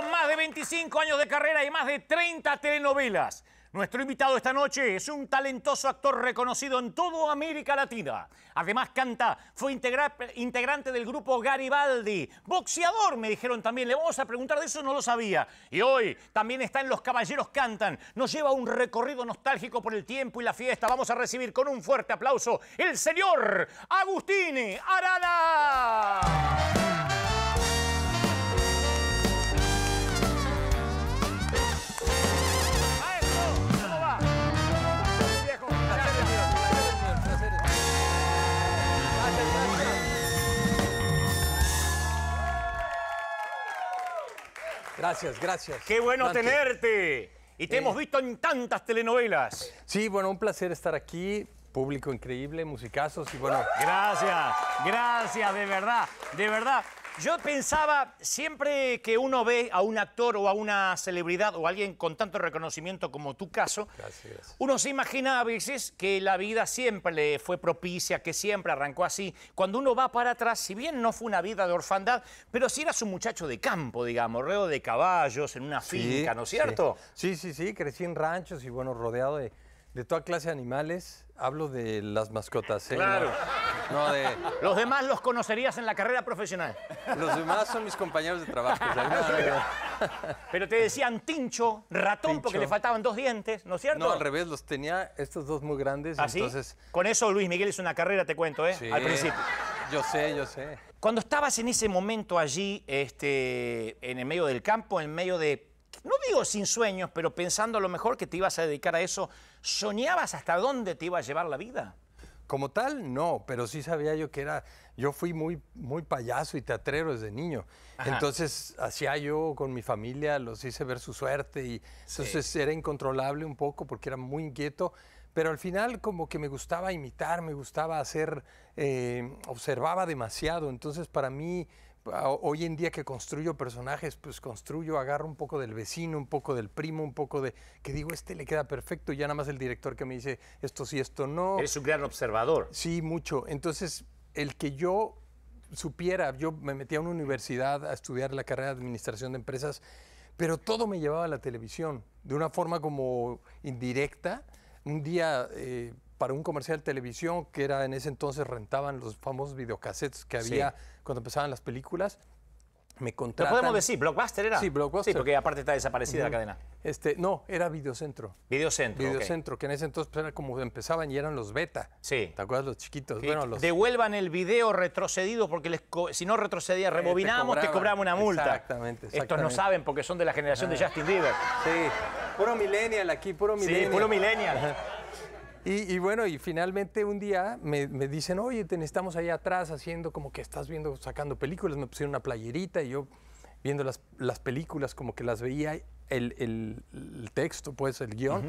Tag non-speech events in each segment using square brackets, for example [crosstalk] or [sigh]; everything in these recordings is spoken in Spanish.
con más de 25 años de carrera y más de 30 telenovelas. Nuestro invitado esta noche es un talentoso actor reconocido en toda América Latina. Además canta, fue integrante del grupo Garibaldi, boxeador me dijeron también, le vamos a preguntar de eso, no lo sabía. Y hoy también está en Los Caballeros Cantan, nos lleva un recorrido nostálgico por el tiempo y la fiesta. Vamos a recibir con un fuerte aplauso el señor Agustín Arana. Gracias, gracias. Qué bueno tenerte. Y te eh. hemos visto en tantas telenovelas. Sí, bueno, un placer estar aquí. Público increíble, musicazos y bueno. Gracias, gracias, de verdad, de verdad. Yo pensaba, siempre que uno ve a un actor o a una celebridad o a alguien con tanto reconocimiento como tu caso, uno se imagina a veces que la vida siempre le fue propicia, que siempre arrancó así. Cuando uno va para atrás, si bien no fue una vida de orfandad, pero sí eras un muchacho de campo, digamos, reo de caballos, en una finca, ¿no es cierto? sí, sí, sí, crecí en ranchos y bueno, rodeado de de toda clase de animales, hablo de las mascotas. ¿eh? Claro. Los demás los conocerías en la carrera profesional. Los demás son mis compañeros de trabajo. Pero te decían tincho, ratón, porque le faltaban dos dientes, ¿no es cierto? No, al revés, los tenía estos dos muy grandes. ¿Así? ¿Ah, Con eso Luis Miguel es una carrera, te cuento, ¿eh? al principio. Yo sé, yo sé. Cuando estabas en ese momento allí, este, en el medio del campo, en medio de no digo sin sueños, pero pensando lo mejor que te ibas a dedicar a eso, ¿soñabas hasta dónde te iba a llevar la vida? Como tal, no, pero sí sabía yo que era, yo fui muy, muy payaso y teatrero desde niño. Entonces hacía yo con mi familia, los hice ver su suerte y entonces era incontrolable un poco porque era muy inquieto, pero al final como que me gustaba imitar, me gustaba hacer, eh, observaba demasiado, entonces para mí hoy en día que construyo personajes, pues construyo, agarro un poco del vecino, un poco del primo, un poco de que digo, este le queda perfecto, y ya nada más el director que me dice esto sí, esto no. Eres un gran observador. Sí, mucho. Entonces, el que yo supiera, yo me metí a una universidad a estudiar la carrera de administración de empresas, pero todo me llevaba a la televisión, de una forma como indirecta. Un día eh, para un comercial de televisión, que era en ese entonces rentaban los famosos videocassettes que había cuando empezaban las películas. Me podemos decir, Blockbuster era. Sí, Blockbuster. porque aparte está desaparecida la cadena. Este, no, era Videocentro. Videocentro. Videocentro, que en ese entonces pues, era como empezaban y eran los beta. Sí. ¿Te acuerdas los chiquitos? los... Devuelvan el video retrocedido porque les si no retrocedía, eh, rebobinamos, te, cobramos una multa. Exactamente, Estos no saben porque son de la generación de ah. Justin Bieber. Sí. Puro millennial aquí, puro millennial. Sí, puro millennial. Y, bueno, y finalmente un día me, me, dicen, oye, te necesitamos ahí atrás haciendo como que estás viendo, sacando películas. Me pusieron una playerita y yo viendo las, las películas como que las veía, el, el, texto, pues, el guión,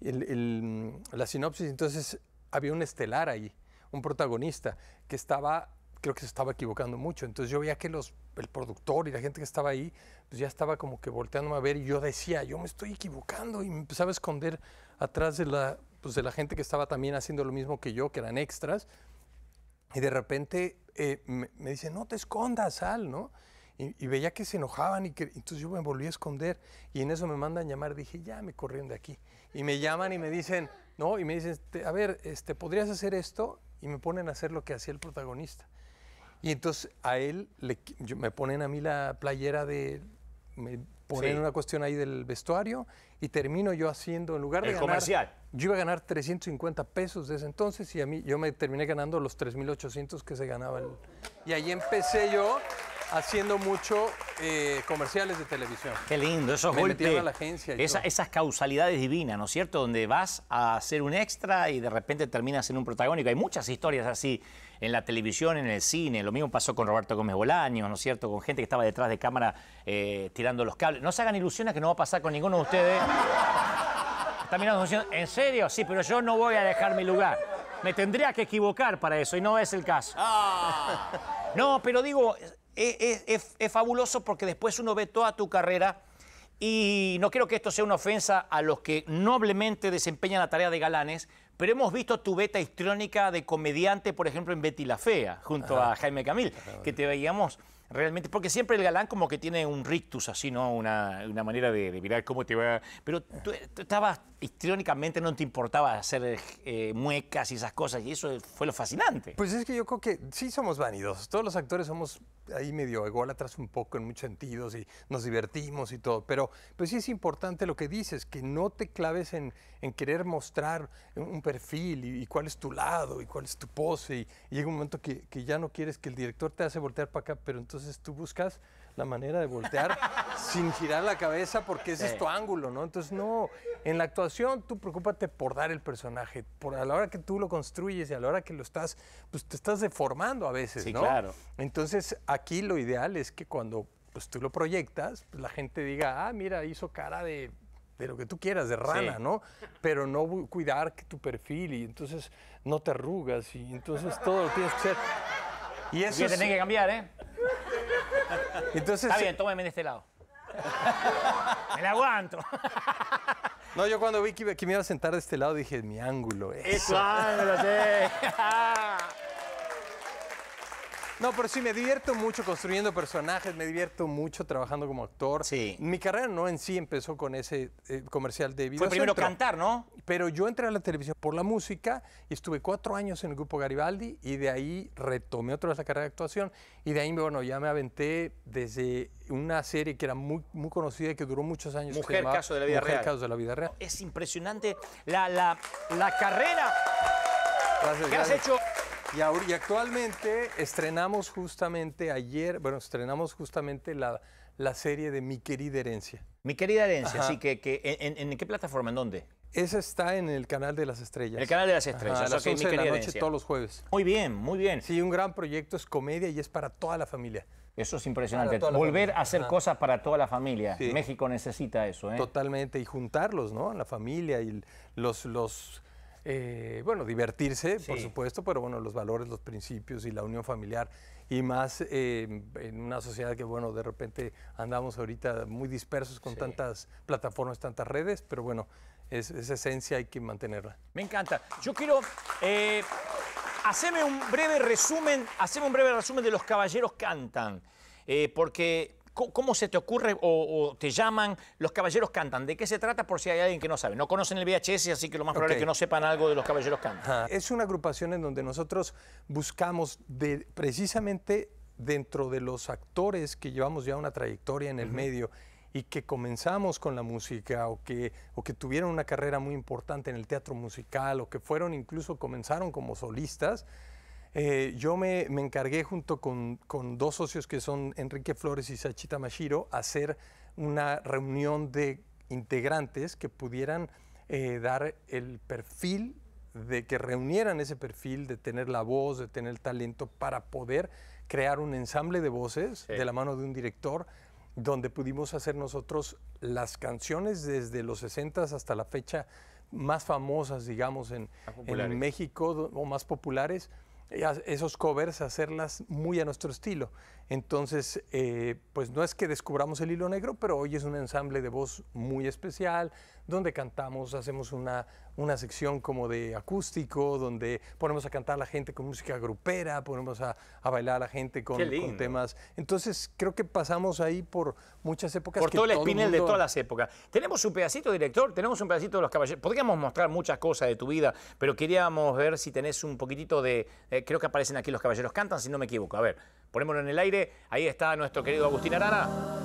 el, la sinopsis. Entonces había un estelar ahí, un protagonista que estaba, creo que se estaba equivocando mucho. Entonces yo veía que los, el productor y la gente que estaba ahí, pues ya estaba como que volteándome a ver y yo decía, yo me estoy equivocando y me empezaba a esconder atrás de la pues, de la gente que estaba también haciendo lo mismo que yo, que eran extras, y de repente eh, me, dicen, no te escondas, sal, ¿no? Y, veía que se enojaban y que, entonces yo me volví a esconder y en eso me mandan llamar, dije, ya me corrieron de aquí. Y me llaman y me dicen, no, y me dicen, a ver, este, ¿podrías hacer esto? Y me ponen a hacer lo que hacía el protagonista. Y entonces a él me ponen a mí la playera de, poner una cuestión ahí del vestuario y termino yo haciendo, en lugar de... comercial. Yo iba a ganar 350 pesos de ese entonces y a mí yo me terminé ganando los 3.800 que se ganaba. El... Y ahí empecé yo haciendo mucho eh, comerciales de televisión. Qué lindo, esos Me A la agencia esas causalidades divinas, ¿no es cierto? Donde vas a hacer un extra y de repente terminas en un protagónico. Hay muchas historias así en la televisión, en el cine. Lo mismo pasó con Roberto Gómez Bolaños, ¿no es cierto? Con gente que estaba detrás de cámara eh, tirando los cables. No se hagan ilusiones que no va a pasar con ninguno de ustedes. ¿Están mirando ¿en serio? Sí, pero yo no voy a dejar mi lugar. Me tendría que equivocar para eso y no es el caso. Ah. No, pero digo, es, fabuloso porque después uno ve toda tu carrera y no quiero que esto sea una ofensa a los que noblemente desempeñan la tarea de galanes, pero hemos visto tu beta histrónica de comediante, por ejemplo, en Betty la Fea, junto a Jaime Camil, que te veíamos realmente, porque siempre el galán como que tiene un rictus así, ¿no? Una, manera de, mirar cómo te va. Pero tú, estabas histriónicamente, no te importaba hacer eh, muecas y esas cosas, y eso fue lo fascinante. Pues es que yo creo que sí somos válidos. todos los actores somos ahí medio atrás un poco en muchos sentidos y nos divertimos y todo, pero pues sí es importante lo que dices, que no te claves en, querer mostrar un perfil y, cuál es tu lado y cuál es tu pose y, llega un momento que, que ya no quieres que el director te hace voltear para acá, pero entonces tú buscas la manera de voltear [laughs] sin girar la cabeza porque es esto ángulo, ¿no? Entonces, no, en la actuación tú preocúpate por dar el personaje, por a la hora que tú lo construyes y a la hora que lo estás, pues te estás deformando a veces, sí, ¿no? claro. Entonces, aquí lo ideal es que cuando pues, tú lo proyectas, pues, la gente diga, ah, mira, hizo cara de lo que tú quieras, de rana, ¿no? Pero no cuidar que tu perfil y entonces no te arrugas y entonces todo lo tienes que hacer. Y eso... que cambiar, ¿eh? Entonces, Está bien, tómeme de este lado. Me la aguanto. No, yo cuando vi que, me iba a sentar de este lado dije, mi ángulo, Es Eso, ángulo, sí. [laughs] No, pero sí, me divierto mucho construyendo personajes, me divierto mucho trabajando como actor. Sí. Mi carrera no en sí empezó con ese eh, comercial de video. Fue primero cantar, ¿no? Pero yo entré a la televisión por la música y estuve cuatro años en el grupo Garibaldi y de ahí retomé otra vez la carrera de actuación y de ahí, bueno, ya me aventé desde una serie que era muy, muy conocida y que duró muchos años. Mujer, caso, de la vida real. caso de la vida real. Es impresionante la, la, carrera gracias, que has hecho. Y, actualmente estrenamos justamente ayer, bueno, estrenamos justamente la, serie de Mi querida herencia. Mi querida herencia, así que, que ¿en qué plataforma? ¿En dónde? Ese está en el canal de las estrellas. El canal de las estrellas. a las de la noche todos los jueves. Muy bien, muy bien. Sí, un gran proyecto, es comedia y es para toda la familia. Eso es impresionante. Volver a hacer cosas para toda la familia. México necesita eso. ¿eh? Totalmente. Y juntarlos, ¿no? La familia y los... los eh, bueno, divertirse, por supuesto, pero bueno, los valores, los principios y la unión familiar. Y más eh, en una sociedad que, bueno, de repente andamos ahorita muy dispersos con tantas plataformas, tantas redes, pero bueno, esa esencia hay que mantenerla. Me encanta. Yo quiero... Eh, hacerme un breve resumen, un breve resumen de los caballeros cantan. Eh, porque, ¿cómo se te ocurre o, te llaman los caballeros cantan? ¿De qué se trata por si hay alguien que no sabe? No conocen el VHS, así que lo más probable es que no sepan algo de los caballeros cantan. Es una agrupación en donde nosotros buscamos de, precisamente dentro de los actores que llevamos ya una trayectoria en el medio y que comenzamos con la música o que, o que tuvieron una carrera muy importante en el teatro musical o que fueron incluso comenzaron como solistas, eh, yo me, me, encargué junto con, con, dos socios que son Enrique Flores y Sachita Mashiro hacer una reunión de integrantes que pudieran eh, dar el perfil de que reunieran ese perfil, de tener la voz, de tener el talento para poder crear un ensamble de voces de la mano de un director donde pudimos hacer nosotros las canciones desde los 60 hasta la fecha más famosas, digamos, en, en México o más populares, esos covers, hacerlas muy a nuestro estilo. Entonces, eh, pues no es que descubramos el hilo negro, pero hoy es un ensamble de voz muy especial, donde cantamos, hacemos una una sección como de acústico, donde ponemos a cantar a la gente con música grupera, ponemos a, bailar a la gente con, temas. Entonces, creo que pasamos ahí por muchas épocas. Por todo el espinel de todas las épocas. Tenemos un pedacito, director, tenemos un pedacito de los caballeros. Podríamos mostrar muchas cosas de tu vida, pero queríamos ver si tenés un poquitito de... Eh, creo que aparecen aquí los caballeros cantan, si no me equivoco. A ver, ponémoslo en el aire. Ahí está nuestro querido Agustín Arana.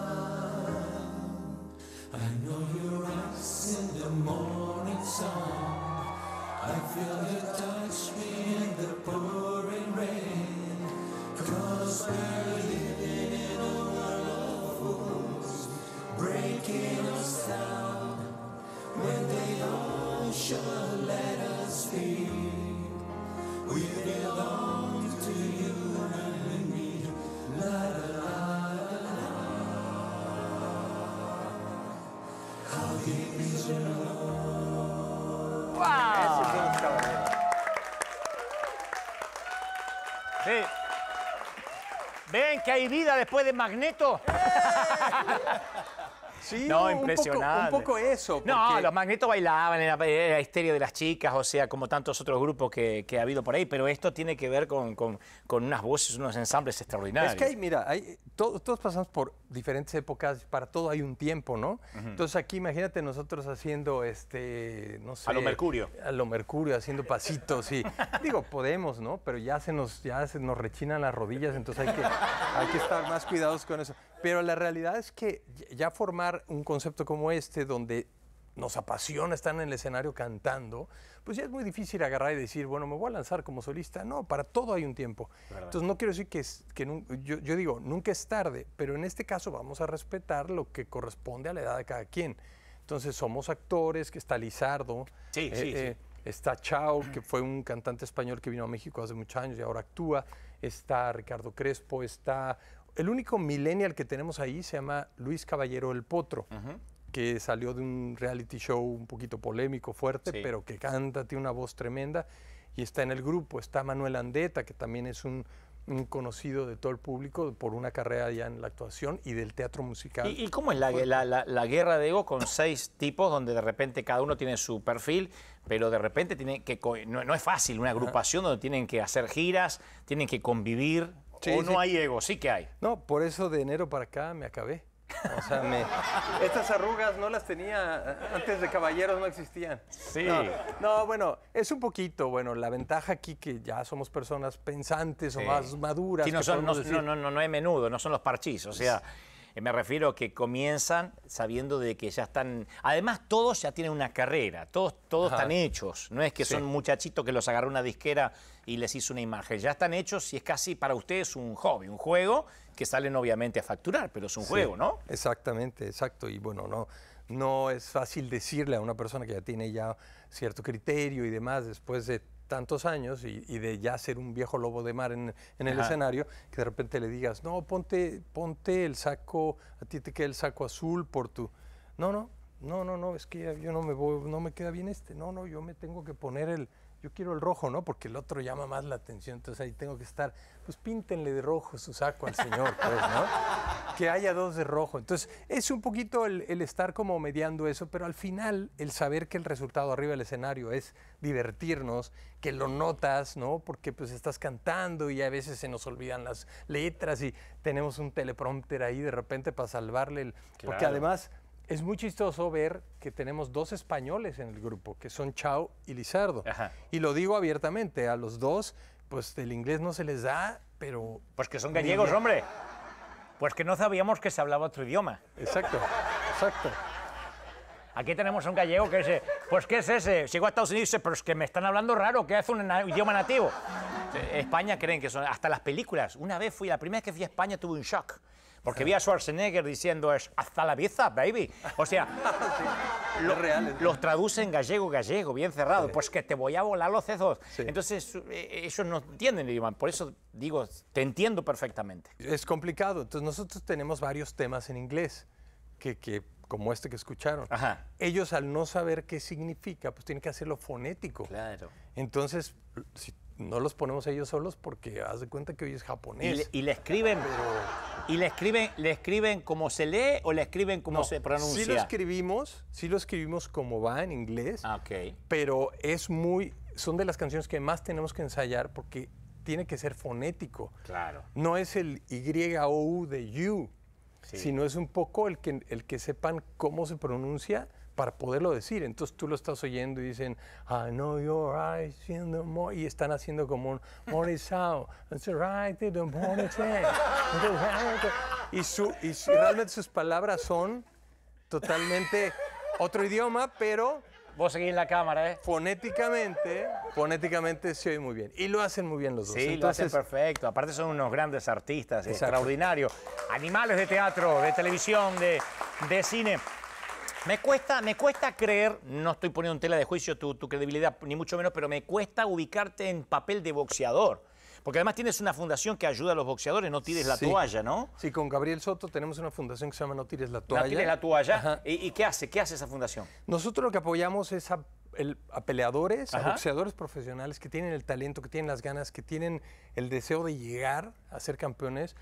I know you rise in the morning sun. I feel you touch me in the pouring rain. Cause we're living in a world of fools, breaking us down when they all shall let us be. We belong to you Ven que hay vida después de Magneto. ¡Eh! Sí, no, un Poco, un poco eso. No, los Magnetos bailaban en la, histeria de las chicas, o sea, como tantos otros grupos que, ha habido por ahí, pero esto tiene que ver con, unas voces, unos ensambles extraordinarios. Es que hay, mira, todos, pasamos por diferentes épocas, para todo hay un tiempo, ¿no? Entonces aquí imagínate nosotros haciendo, este, no sé... A lo Mercurio. A lo Mercurio, haciendo pasitos y... [laughs] digo, podemos, ¿no? Pero ya se nos, ya se nos rechinan las rodillas, entonces hay que, hay que estar más cuidados con eso. Pero la realidad es que ya formar un concepto como este, donde nos apasiona estar en el escenario cantando, pues ya es muy difícil agarrar y decir, bueno, me voy a lanzar como solista. No, para todo hay un tiempo. Entonces no quiero decir que, que yo, digo, nunca es tarde, pero en este caso vamos a respetar lo que corresponde a la edad de cada quien. Entonces somos actores, que está Lizardo, eh, eh, está Chao, que fue un cantante español que vino a México hace muchos años y ahora actúa, está Ricardo Crespo, está el único millennial que tenemos ahí se llama Luis Caballero el Potro, que salió de un reality show un poquito polémico, fuerte, pero que canta, tiene una voz tremenda y está en el grupo. Está Manuel Andeta, que también es un, conocido de todo el público por una carrera ya en la actuación y del teatro musical. ¿Y, cómo es la, guerra de ego con seis tipos donde de repente cada uno tiene su perfil, pero de repente tiene que no, es fácil una agrupación donde tienen que hacer giras, tienen que convivir? ¿O no hay ego? Sí que hay. No, por eso de enero para acá me acabé. [laughs] Estas arrugas no las tenía eh, antes de caballeros, no existían. Sí. No, bueno, es un poquito, bueno, la ventaja aquí que ya somos personas pensantes o más maduras. no, son, no, no, no, menudo, no son los parchís, o sea... Eh, me refiero que comienzan sabiendo de que ya están. Además, todos ya tienen una carrera, todos, todos están hechos. No es que son muchachitos que los agarró una disquera y les hizo una imagen. Ya están hechos y es casi para ustedes un hobby, un juego que salen obviamente a facturar, pero es un juego, ¿no? Exactamente, exacto. Y bueno, no, no es fácil decirle a una persona que ya tiene ya cierto criterio y demás después de tantos años y, de ya ser un viejo lobo de mar en, el escenario, que de repente le digas, no, ponte, ponte el saco, a ti te queda el saco azul por tu... No, no, no, no, no, es que yo no me, voy, no me queda bien este, no, no, yo me tengo que poner el, yo quiero el rojo, ¿no? Porque el otro llama más la atención, entonces ahí tengo que estar, pues píntenle de rojo su saco al señor, pues, ¿no? [laughs] que haya dos de rojo. Entonces, es un poquito el, estar como mediando eso, pero al final el saber que el resultado arriba del escenario es divertirnos, que lo notas, ¿no? Porque pues estás cantando y a veces se nos olvidan las letras y tenemos un teleprompter ahí de repente para salvarle el... Porque además es muy chistoso ver que tenemos dos españoles en el grupo, que son Chao y Lizardo. Y lo digo abiertamente, a los dos, pues el inglés no se les da, pero... Pues que son gallegos, hombre. Pues que no sabíamos que se hablaba otro idioma. Exacto, exacto. Aquí tenemos a un gallego que dice, pues ¿qué es ese? Llegó a Estados Unidos y dice, pero es que me están hablando raro, ¿qué hace un idioma nativo. España creen que son, hasta las películas. Una vez fui, la primera vez que fui a España tuve un shock porque vi a Schwarzenegger diciendo es hasta la pieza, baby. O sea, [laughs] lo, real, los traducen gallego, gallego, bien cerrado. Pues que te voy a volar los sesos. Entonces, e, ellos no entienden el Por eso digo, te entiendo perfectamente. Es complicado. Entonces, nosotros tenemos varios temas en inglés que, que como este que escucharon. Ellos al no saber qué significa, pues tienen que hacerlo fonético. Claro. Entonces, no los ponemos ellos solos porque haz de cuenta que hoy es japonés. Y le, escriben. ¿Y le escriben, le escriben como se lee o le escriben como se pronuncia? Sí lo escribimos, sí lo escribimos como va en inglés. Ah, pero es muy, son de las canciones que más tenemos que ensayar porque tiene que ser fonético. Claro. No es el Y-O-U de you, sino es un poco el que, el que sepan cómo se pronuncia para poderlo decir. Entonces tú lo estás oyendo y dicen, I know your eyes in the Y están haciendo como un, Morning sound. It's right in the morning. [laughs] Y, su, y realmente sus palabras son totalmente otro idioma, pero Vos seguís en la cámara, ¿eh? fonéticamente, fonéticamente se oye muy bien. Y lo hacen muy bien los dos. Sí, lo hacen perfecto. Aparte son unos grandes artistas, extraordinarios. Animales de teatro, de televisión, de, de cine. Me cuesta, me cuesta creer, no estoy poniendo en tela de juicio tu credibilidad, ni mucho menos, pero me cuesta ubicarte en papel de boxeador. Porque además tienes una fundación que ayuda a los boxeadores, no tires la toalla, ¿no? Sí, con Gabriel Soto tenemos una fundación que se llama No tires la toalla. No tires la toalla. ¿Y, qué hace? ¿Qué hace esa fundación? Nosotros lo que apoyamos es a, peleadores, a boxeadores profesionales que tienen el talento, que tienen las ganas, que tienen el deseo de llegar a ser campeones,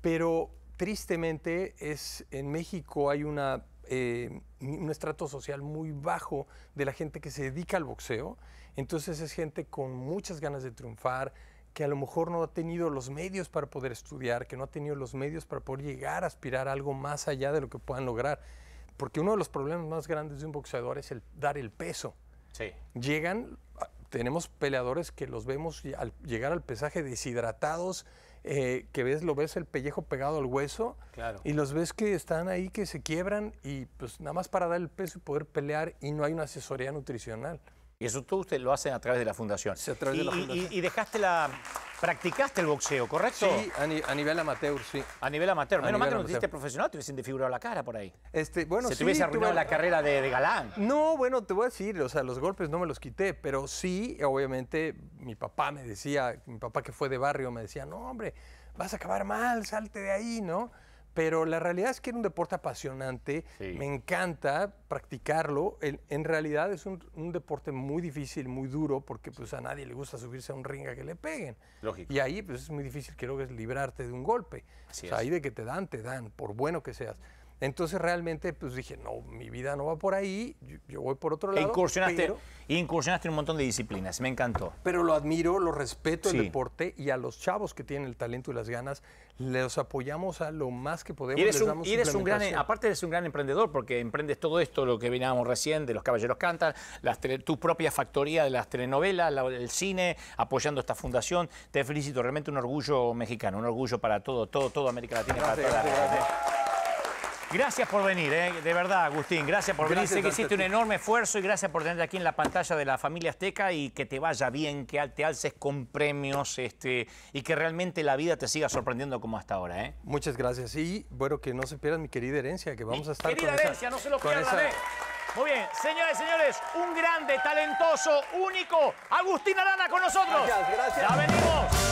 pero tristemente es en México hay una eh, un estrato social muy bajo de la gente que se dedica al boxeo. Entonces es gente con muchas ganas de triunfar, que a lo mejor no ha tenido los medios para poder estudiar, que no ha tenido los medios para poder llegar a aspirar algo más allá de lo que puedan lograr. Porque uno de los problemas más grandes de un boxeador es el dar el peso. Sí. Llegan, ah, tenemos peleadores que los vemos al llegar al pesaje deshidratados, eh, que ves, lo ves el pellejo pegado al hueso, y los ves que están ahí, que se quiebran, y pues nada más para dar el peso y poder pelear, y no hay una asesoría nutricional. Y eso todo usted lo hace a través de la fundación. Sí, a través y, de la fundación. Y, dejaste la... Practicaste el boxeo, ¿correcto? Sí, a, nivel amateur, sí. A nivel amateur. Menos mal que no hiciste profesional, te hubiesen desfigurado la cara por ahí. Este, bueno, Se te hubiese arruinado la carrera de, de, galán. No, bueno, te voy a decir, o sea, los golpes no me los quité, pero sí, obviamente, mi papá me decía, mi papá que fue de barrio, me decía, no, hombre, vas a acabar mal, salte de ahí, ¿no? pero la realidad es que era un deporte apasionante, me encanta practicarlo, en, realidad es un, deporte muy difícil, muy duro, porque pues a nadie le gusta subirse a un ring a que le peguen. Y ahí pues es muy difícil, creo que es librarte de un golpe. ahí de que te dan, te dan, por bueno que seas. Entonces realmente pues dije, no, mi vida no va por ahí, yo, voy por otro e lado. incursionaste, incursionaste en un montón de disciplinas, me encantó. Pero lo admiro, lo respeto el deporte y a los chavos que tienen el talento y las ganas, los apoyamos a lo más que podemos. Y eres, un, gran, aparte eres un gran emprendedor porque emprendes todo esto, lo que veníamos recién de Los Caballeros Cantan, tu propia factoría de las telenovelas, el cine, apoyando esta fundación. Te felicito, realmente un orgullo mexicano, un orgullo para todo, todo, todo América Latina. para toda Gracias por venir, ¿eh? de verdad, Agustín. Gracias por venir. Sé que hiciste un enorme esfuerzo y gracias por tenerte aquí en la pantalla de la familia Azteca y que te vaya bien, que te alces con premios este, y que realmente la vida te siga sorprendiendo como hasta ahora. ¿eh? Muchas gracias. Y bueno, que no se pierdan mi querida herencia, que vamos a estar querida herencia, no se lo pierdan, ¿eh? Muy bien, señores señores, un grande, talentoso, único, Agustín Arana con nosotros. Gracias, gracias. Ya venimos.